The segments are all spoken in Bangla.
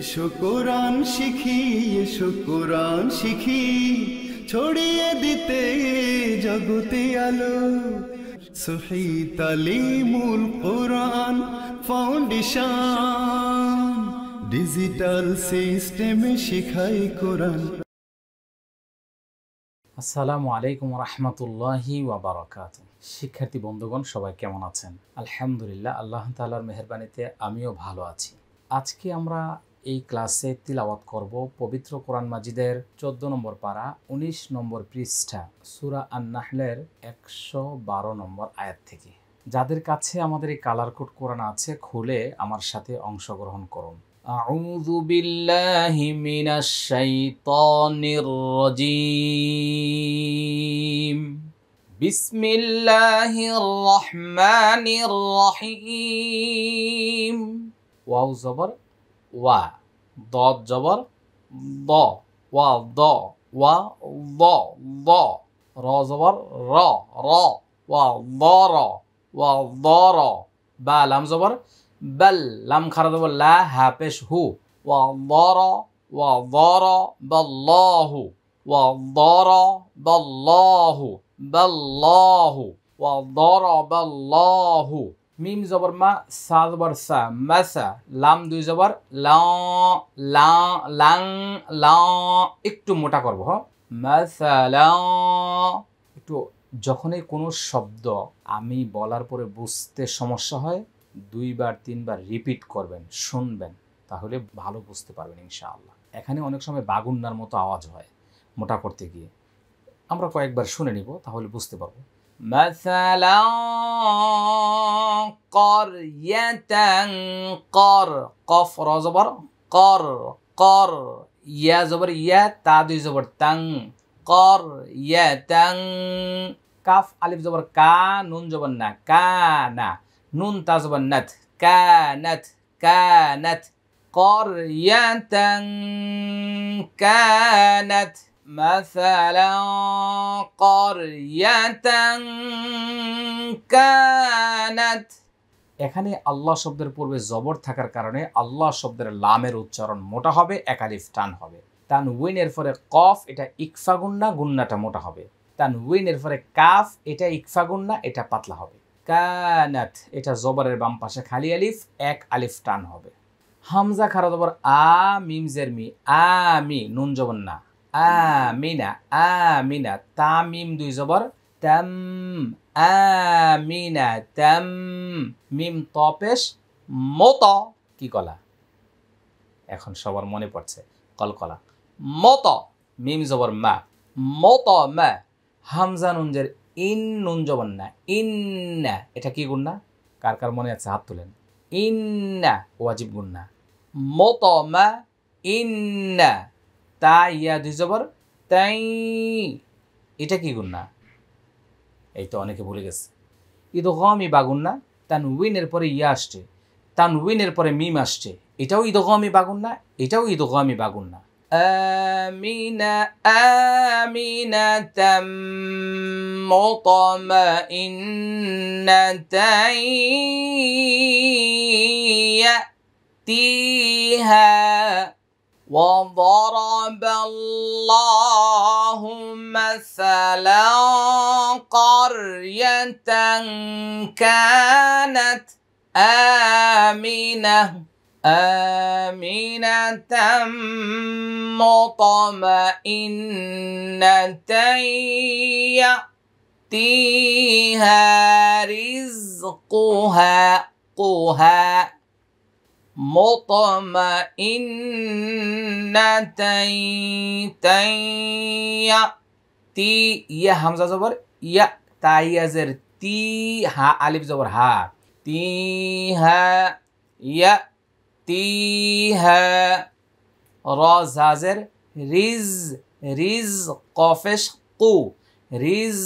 এসো কোরআন শিখি এসো কোরআন শিখি ছড়িয়ে দিতে জগতে আলো সহি মূল কোরআন ফাউন্ডেশন ডিজিটাল সিস্টেমে শিখাই কোরআন আসসালামু আলাইকুম রহমতুল্লাহি ওয়াবারাকাত শিক্ষার্থী বন্ধুগণ সবাই কেমন আছেন আলহামদুলিল্লাহ আল্লাহ তালার মেহরবানিতে আমিও ভালো আছি আজকে আমরা এই ক্লাসে তিলাওয়াত করব পবিত্র কোরআন মাজিদের চোদ্দ নম্বর পাড়া ১৯ নম্বর পৃষ্ঠা সুরা আন্নাহলের একশো বারো নম্বর আয়াত থেকে যাদের কাছে আমাদের এই কালার কোড কোরআন আছে খুলে আমার সাথে অংশগ্রহণ করুন أعوذ بالله من الشيطان الرجيم بسم الله الرحمن الرحيم و ضاد جبر ض و ض و ض ض را زبر را را و ضارا و ضارا با لم زبر بل لم خرده و لا هپش هو و ضارا و ضارا بالله و ضارا بالله بالله و ضارا بالله, بالله মিম জবর মা সা বর্ষা মাসা লাম দুই জবর লাং লাং একটু মোটা করবো হ একটু যখনই কোনো শব্দ আমি বলার পরে বুঝতে সমস্যা হয় দুইবার তিনবার রিপিট করবেন শুনবেন তাহলে ভালো বুঝতে পারবেন ইনশাআল্লাহ এখানে অনেক সময় বাগুন্নার মতো আওয়াজ হয় মোটা করতে গিয়ে আমরা কয়েকবার শুনে নিব তাহলে বুঝতে পারবো مثلا قرية قر قف را زبر قر قر يا زبر يا تعدي زبر تن قر يا تن كاف ألف زبر كا نون زبر نا كانا نون تا زبر نت كانت كانت قرية كانت مثلا كانت এখানে আল্লাহ শব্দের পূর্বে জবর থাকার কারণে আল্লাহ শব্দের লামের উচ্চারণ মোটা হবে একালিফ টান হবে তান উইনের পরে কফ এটা ইকফা গুন্না গুন্নাটা মোটা হবে তান উইনের পরে কাফ এটা ইকফা গুন্না এটা পাতলা হবে কানাত এটা জবরের বাম পাশে খালি আলিফ এক আলিফ টান হবে হামজা খারা আ মিমজের মি আ মি নুন জবন্না আমিনা আমিনা তামিম দুই জবর তাম আমিনা তাম মিম তপেশ মত কি কলা এখন সবার মনে পড়ছে কলকলা মত মিম জবর মা মত মা হামজা নুনজের ইন নুন জবর না ইন না এটা কি গুণ না কার কার মনে আছে হাত তুলেন ইন না ওয়াজিব গুণ না মত মা ইন না তা ইয়া দুই জবর তাই এটা কি না এই তো অনেকে ভুলে গেছে বাগুন না তান উইনের পরে ইয়া আসছে তান উইনের পরে মিম আসছে এটাও বাগুন না এটাও ইদগমি বাগুন্না আমিনা আমিনাতাম مطمئنتين يأتيها وضرب الله مثلا قرية كانت آمنة آمنة مطمئنة يأتيها رزقها قها مطمئنة يأتي ইয়া হামজা জবর ইয়া তাইয়াজের তি হা আলিফ জবর হা তি হা ইয়া তি হা রজাজের রিজ রিজ কফেশ কু রিজ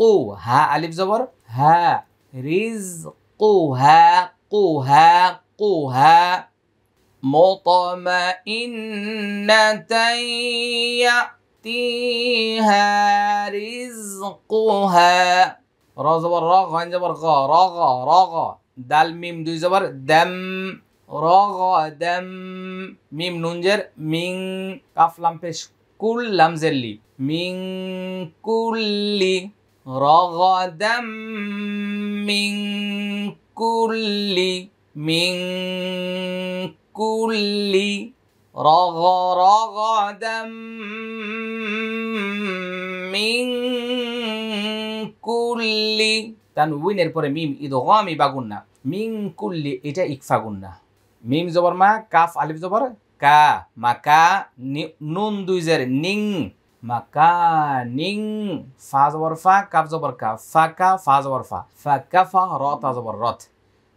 কু হা আলিফ জবর হা রিজ কু হা কু হা رزقها مطمئنة يأتيها رزقها را زبر راغ عين زبر غا راغا راغا دال ميم دو زبر دم راغا دم ميم نونجر من كاف لام بيش كل لام زلي من كل رغدا من كل من كل رغرغة من كل তানউইনের পরে মিম ইদগামি বাগুন না মিং কুল্লি এটা ইকফা গুন না মিম জবর মা কাফ আলিফ জবর কা মাকা নুন দুই জের নিং মাকা নিং ফা জবর ফা কাফ জবর কা ফা কা ফা জবর ফা ফা কা ফা রথ জবর রথ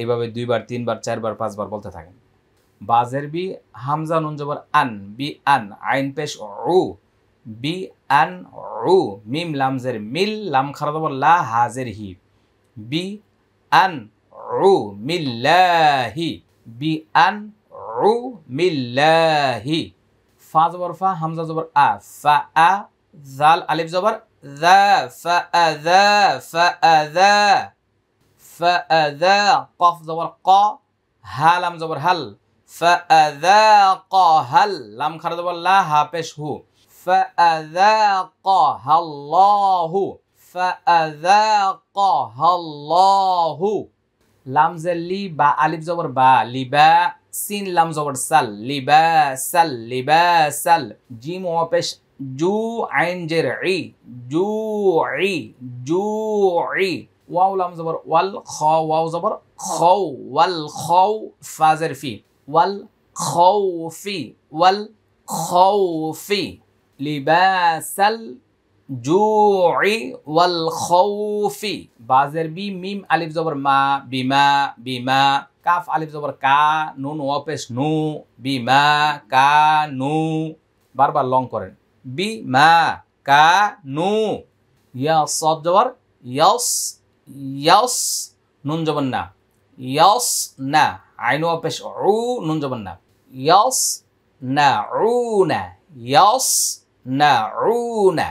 এইভাবে দুইবার তিনবার চারবার পাঁচবার বলতে থাকেন বাজের বি হামজা জবর আন বি আন আইন পেশ রু বি আন রু মিম লামজের মিল লাম খারা দেবর লা হাজের হি বি আন রু মিল্লাহি বি আন রু মিল্লাহি ফা জবর ফা হামজা জবর আ ফা আ জাল আলিফ জবর যা ফা আ দা ফা আ দা فأذاق قاف زبر قا হা লাম জবর হাল فأذاق هل لام خرج زبر لا ها পেশ হু فأذاقها الله فأذاقها الله লাম লি বা আলিফ জবর বা লিবা সিন লাম জবর সাল লিবা সাল লিবা সাল জিম ও পেশ জু আইন জের ই জু ই ওয়াও লাম জবর ওয়াল খ ওয়াও জবর খৌ ওয়াল খৌ ফাজের ফি ওয়াল খৌ ফি ওয়াল খৌ ফি লিবাসাল জুই ওয়াল খৌফি বাজের বি মিম আলিফ জবর মা বিমা বিমা কাফ আলিফ জবর কা নুন ওয়াপেশ নু বিমা কা নু বারবার লং করেন বিমা কা নু ইয়া সব জবর ইয়স ইয়াস নুন জবন না ইয়াস না আইনু অপেশ উ নুন জবন না ইয়াস না উ না ইয়াস না উ না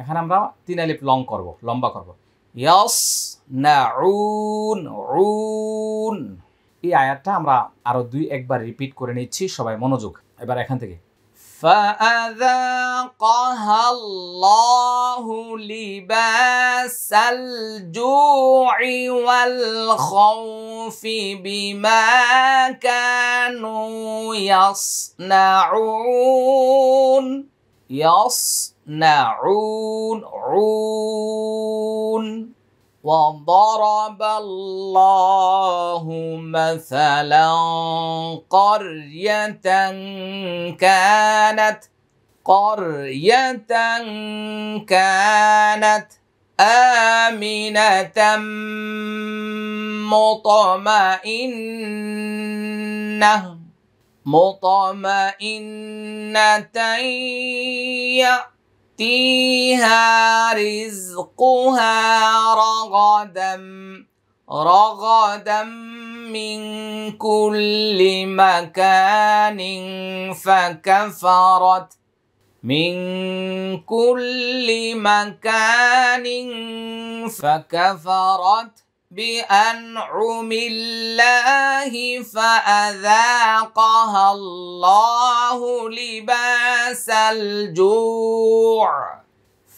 এখানে আমরা তিন আলিপ লং করব লম্বা করব ইয়াস না উন উন এই আয়াতটা আমরা আরও দুই একবার রিপিট করে নিচ্ছি সবাই মনোযোগ এবার এখান থেকে فأذاقها الله لباس الجوع والخوف بما كانوا يصنعون يصنعون عون وضرب الله مثلا قرية كانت قرية كانت آمنة مطمئنة مطمئنة يأ يأتيها رزقها رغدا رغدا من كل مكان فكفرت من كل مكان فكفرت بأنعم الله فأذاقها الله لباس الجوع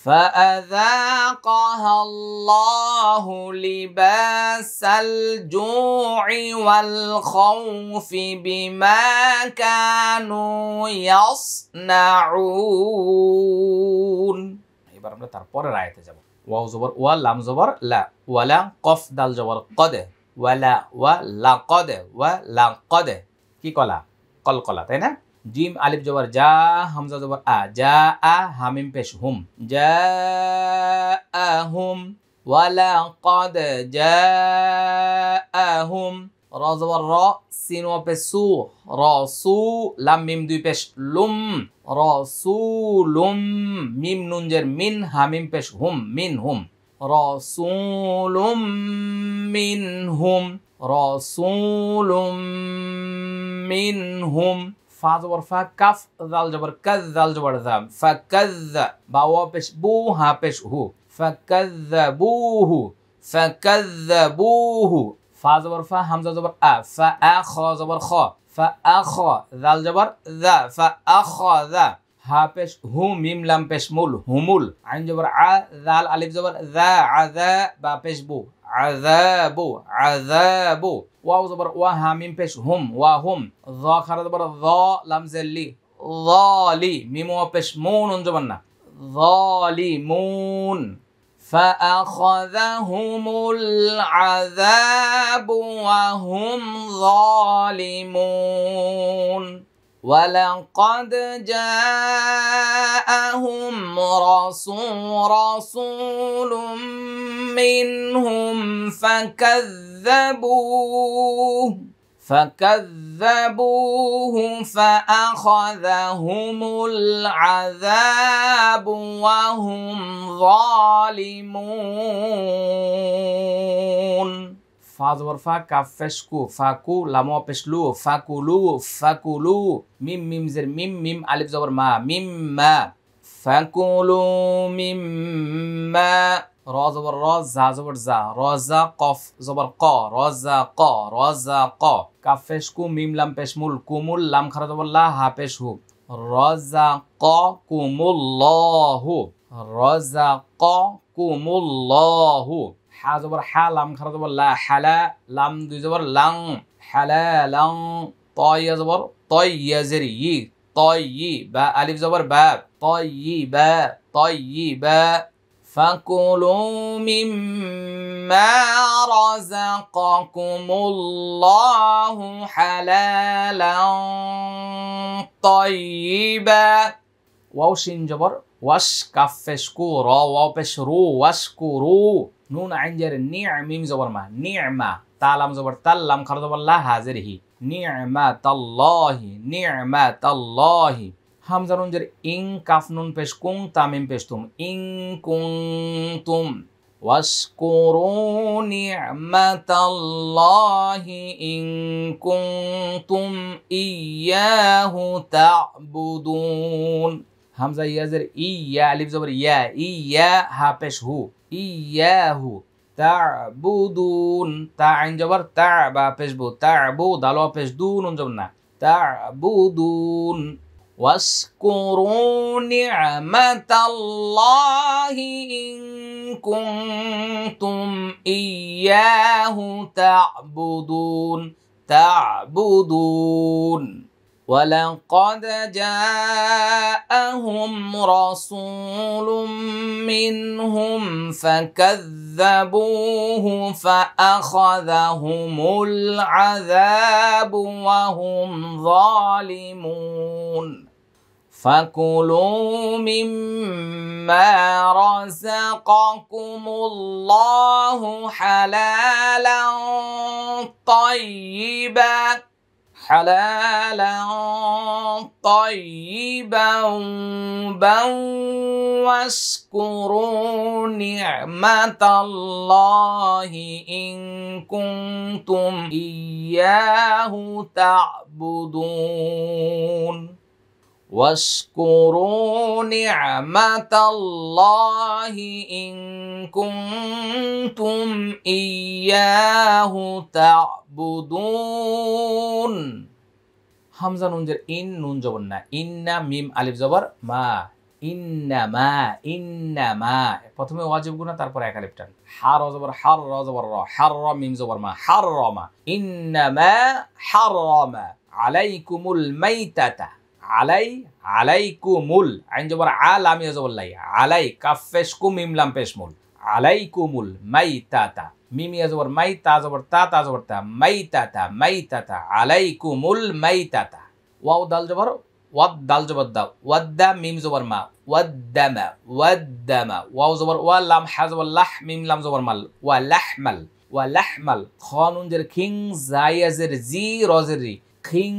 فأذاقها الله لباس الجوع والخوف بما كانوا يصنعون ওয়াও জবর ওয়া লাম জবর লা ওয়ালা কফ দাল জবর কদে ওয়ালা ওয়া লা কদে ওয়া লা কদে কি কলা কলকলা তাই না জিম আলিফ জবর যা হামজা জবর আ যা আ হামিম পেশ হুম যা আ হুম ওয়ালা কদ যা আ হুম র জবর র সিন ও পেশ সু র সু লাম মিম দুই পেশ লুম র সু লুম মিম নুন মিন হামিম মিম পেশ হুম মিন হুম মিন رسول منهم رسول منهم ফা জবর ফা কাফ জাল জবর কাজ জাল জবর জাম ফাকাজ বা ওয়া পেশ বু হা পেশ হু ফাকাজ বুহু ফাকাজ বুহু ফা জবর ফা হামজা জবর আ ফা আ খ জবর খ ফা আ খ জাল জবর জা ফা আ খ জা হা পেশ হু মিম লাম পেশ মুল হুমুল আইন জবর আ জাল আলিফ জবর জা আজা বা পেশ বু আজাবু আজাবু ওয়াও জবর ওয়া হা মিম পেশ হুম ওয়া হুম জ খারা জবর জ লাম জেল্লি ظالمون পেশ মুন জবর না ظالمون فأخذهم العذاب وهم ظالمون ولقد جاءهم رسول رسول منهم فكذبوه فكذبوه فأخذهم العذاب وهم ظالمون فاضور فاكا فشكو فاكو لامو بشلو فاكولو فاكولو ميم ميم زر ميم ميم ألف زور ما مما فكلوا مما র জবর র জা জবর জা র জা কফ জবর ক র জা ক র জা ক কাফ পেশ কু মিম লাম পেশ মুল কুমুল লাম খারা জবর লা হা পেশ হু রজা ক কুমুল্লাহু রজা ক কুমুল্লাহু হা জবর হা লাম খারা জবর লা হালা লাম দুই জবর লাং হালা লাং তয় জবর তয় ইয়াজের ই তয় বা আলিফ জবর বা তয় বা তয় বা فكلوا مما رزقكم الله حلالا طيبا واو شين جبر واش كف شكورا واو بشرو واشكرو نون عنجر نعم ميم زبر ما نعمة تعلم زبر تعلم كرد الله هذره نعمة الله نعمة الله হামজারুঞ্জের ইং কাফনুন পেশ কুং তামিম পেশ ইং কুং তুম واشكروا نعمة الله إن كنتم إياه تعبدون হামজা ইয়াজের ইয়া আলিফ জবর ইয়া ইয়া হা পেশ হু ইয়াহু তাবুদুন তা আইন জবর তা বা পেশ বু তাবু দাল পেশ দুন জবর না তাবুদুন وَاذْكُرُوا نِعْمَةَ اللَّهِ إِن كُنتُمْ إِيَّاهُ تَعْبُدُونَ تعبدون ولقد جاءهم رسول منهم فكذبوه فأخذهم العذاب وهم ظالمون فكلوا مما رزقكم الله حلالا طيبا حلالا طيبا واشكروا نعمة الله إن كنتم إياه تعبدون واشكروا نعمة الله إن كنتم إياه تعبدون হামজা নুনজের ইন নুন জবর না ইন্না মিম আলিফ জবর মা মা ইন্না মা প্রথমে ওয়াজিব গুনা তারপর এক আলিফ টান হার জবর হার র জবর র হার র মিম জবর মা হার মা ইন্না মা হার মা আলাইকুমুল মাইতাতা আলাই আলাইকুমুল আইন জবর আল আমি জবল্লাই আলাই কাফেশ কুম ইমলাম পেশমুল আলাইকুমুল মাই তাতা মিমি জবর মাই তা জবর তা তা জবর তা মাই তাতা মাই তাতা আলাইকুমুল মাই তাতা ওয়াও দাল জবর ওয়াদ দাল জবর দা ওয়াদ্দা মিম জবর মা ওয়াদ্দামা ওয়াদ্দামা ওয়াও জবর ওয়া লাম হা লাহ মিম লাম জবর মাল ওয়া লাহমাল ওয়া লাহমাল খনুন জের খিং জায়াজের জি রজের রি খিং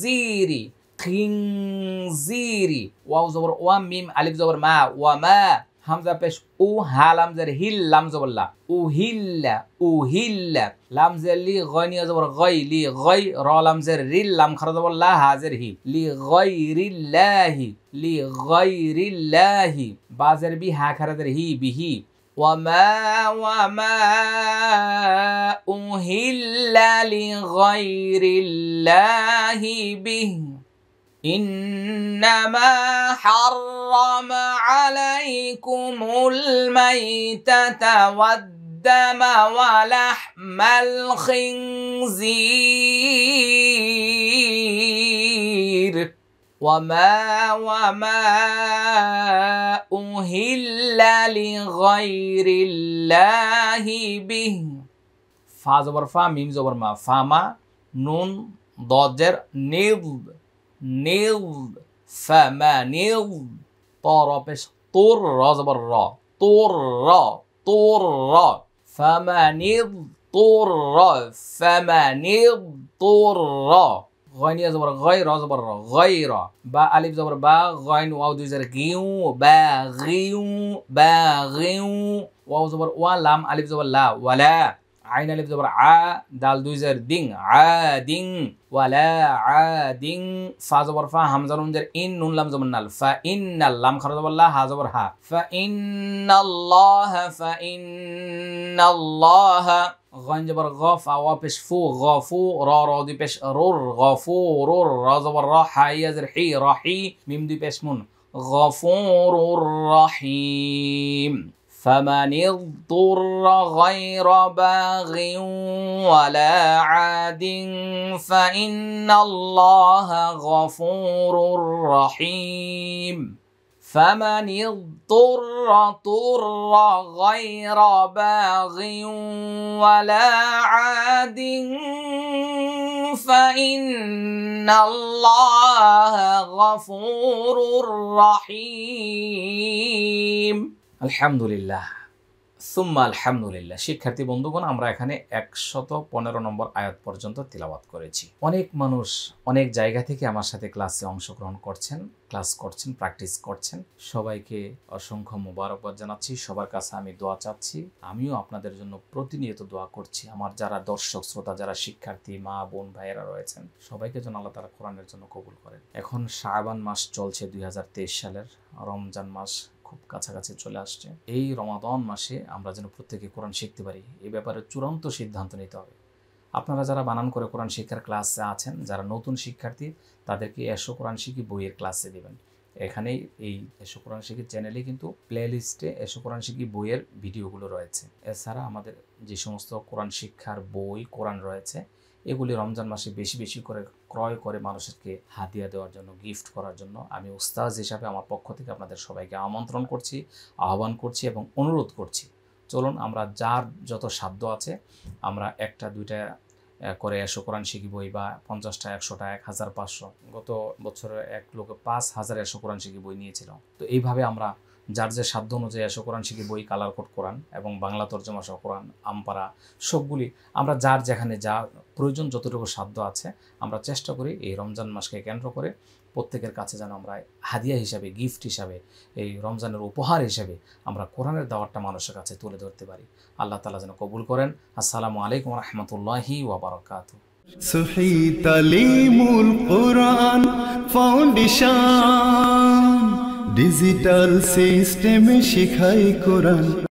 জিরি خنزيري واو زبر و ميم الف زبر ما وما همزه پیش او هلم زر هیل لم زبر لا او هیل او هیل لم زر لی غنی زبر غی لی غی را لم زر ری لم خرد زبر حاضر هی لی غیر الله لی غیر الله بازر زر بی ها خر زر هی به وما وما أهل لغير الله به إنما حرم عليكم الميتة والدم ولحم الخنزير وما وما أهل لغير الله به فاز ورفا ميمز ميم فاما نون ضجر جر نيل فما نض طربش طر زبر را طور را فما طور را فما طور را غين زبر غير آه زبر غير با الف زبر با غين واو دو زبر غيو با غيو با غيو واو زبر وا لام الف زبر لا ولا আইন আলিফ জবর আ দাল দুই জের দিং আ দিং ওয়ালা আ দিং ফা জবর ফা হামজা নুনজের ইন নুন লাম জবর নাল ফা ইন নাল লাম খার জবর লা হা জবর হা ফা ইন আল্লাহ ফা ইন আল্লাহ غين جبر غاف أو بش فو غافو را را دي بش رور غافو رور را زبر را حي زر حي راحي ميم دي بش من غفور رحيم فمن اضطر غير باغ ولا عاد فان الله غفور رحيم فمن اضطر طر غير باغ ولا عاد فان الله غفور رحيم আলহামদুলিল্লাহ সুম্মা আলহামদুলিল্লাহ শিক্ষার্থী বন্ধুগণ আমরা এখানে একশত পনেরো নম্বর আয়াত পর্যন্ত তিলাবাত করেছি অনেক মানুষ অনেক জায়গা থেকে আমার সাথে ক্লাসে অংশগ্রহণ করছেন ক্লাস করছেন প্র্যাকটিস করছেন সবাইকে অসংখ্য মোবারকবাদ জানাচ্ছি সবার কাছে আমি দোয়া চাচ্ছি আমিও আপনাদের জন্য প্রতিনিয়ত দোয়া করছি আমার যারা দর্শক শ্রোতা যারা শিক্ষার্থী মা বোন ভাইয়েরা রয়েছেন সবাইকে যেন আল্লাহ তারা কোরআনের জন্য কবুল করেন এখন শাহবান মাস চলছে দুই সালের রমজান মাস খুব কাছাকাছি চলে আসছে এই রমাদন মাসে আমরা যেন প্রত্যেকে কোরআন শিখতে পারি এ ব্যাপারে চূড়ান্ত সিদ্ধান্ত নিতে হবে আপনারা যারা বানান করে কোরআন শিক্ষার ক্লাসে আছেন যারা নতুন শিক্ষার্থী তাদেরকে এসো কোরআন শিখি বইয়ের ক্লাসে দেবেন এখানেই এই এসো কোরআন শিখির চ্যানেলে কিন্তু প্লে লিস্টে এসো কোরআন শিখি বইয়ের ভিডিওগুলো রয়েছে এছাড়া আমাদের যে সমস্ত কোরআন শিক্ষার বই কোরআন রয়েছে এগুলি রমজান মাসে বেশি বেশি করে ক্রয় করে মানুষকে হাতিয়া দেওয়ার জন্য গিফট করার জন্য আমি উস্তাজ হিসাবে আমার পক্ষ থেকে আপনাদের সবাইকে আমন্ত্রণ করছি আহ্বান করছি এবং অনুরোধ করছি চলুন আমরা যার যত সাধ্য আছে আমরা একটা দুইটা করে একশো কোরআন শিখি বই বা পঞ্চাশটা একশোটা এক হাজার পাঁচশো গত বছরে এক লোকে পাঁচ হাজার একশো কোরআন শিখি বই নিয়েছিল তো এইভাবে আমরা যার যে সাধ্য অনুযায়ী একশো কোরআন শিখি বই কালার কোট কোরআন এবং বাংলা তর্জমা সহ কোরআন আমপারা সবগুলি আমরা যার যেখানে যা প্রয়োজন যতটুকু সাধ্য আছে আমরা চেষ্টা করি এই রমজান মাসকে কেন্দ্র করে প্রত্যেকের কাছে যেন আমরা হাদিয়া হিসাবে গিফট হিসাবে এই রমজানের উপহার হিসাবে আমরা কোরআনের দাওয়ারটা মানুষের কাছে তুলে ধরতে পারি আল্লাহ তালা যেন কবুল করেন আসসালামু আলাইকুম রহমতুল্লাহি ওবরাকাত সুহি তালিমুল কোরআন ফাউন্ডেশন ডিজিটাল সিস্টেমে শিখাই কোরআন